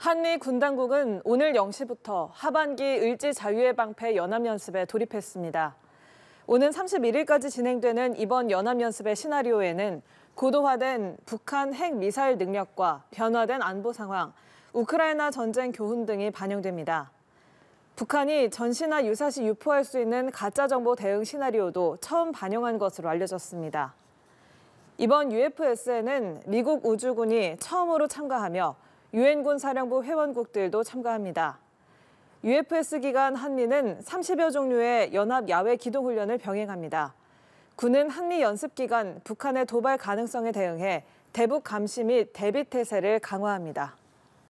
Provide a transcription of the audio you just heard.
한미 군 당국은 오늘 0시부터 하반기 을지 자유의 방패 연합연습에 돌입했습니다. 오는 31일까지 진행되는 이번 연합연습의 시나리오에는 고도화된 북한 핵 미사일 능력과 변화된 안보 상황, 우크라이나 전쟁 교훈 등이 반영됩니다. 북한이 전시나 유사시 유포할 수 있는 가짜 정보 대응 시나리오도 처음 반영한 것으로 알려졌습니다. 이번 UFS에는 미국 우주군이 처음으로 참가하며 유엔군 사령부 회원국들도 참가합니다. UFS 기간 한미는 30여 종류의 연합 야외 기동 훈련을 병행합니다. 군은 한미 연습 기간 북한의 도발 가능성에 대응해 대북 감시 및 대비 태세를 강화합니다.